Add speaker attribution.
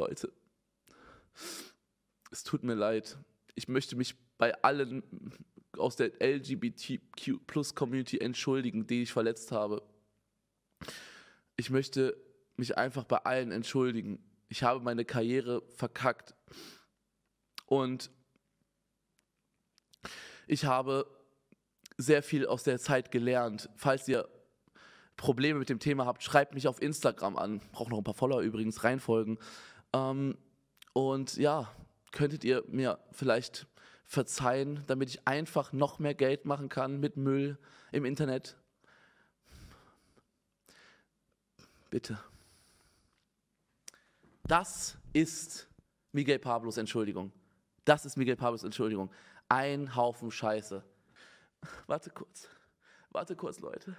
Speaker 1: Leute. Es tut mir leid. Ich möchte mich bei allen aus der LGBTQ Plus Community entschuldigen, die ich verletzt habe. Ich möchte mich einfach bei allen entschuldigen. Ich habe meine Karriere verkackt. Und ich habe sehr viel aus der Zeit gelernt. Falls ihr Probleme mit dem Thema habt, schreibt mich auf Instagram an. Braucht noch ein paar Follower übrigens, reinfolgen. Ähm, und ja, könntet ihr mir vielleicht verzeihen, damit ich einfach noch mehr Geld machen kann mit Müll im Internet? Bitte. Das ist Miguel Pablos Entschuldigung. Das ist Miguel Pablos Entschuldigung. Ein Haufen Scheiße.
Speaker 2: Warte kurz. Warte kurz, Leute.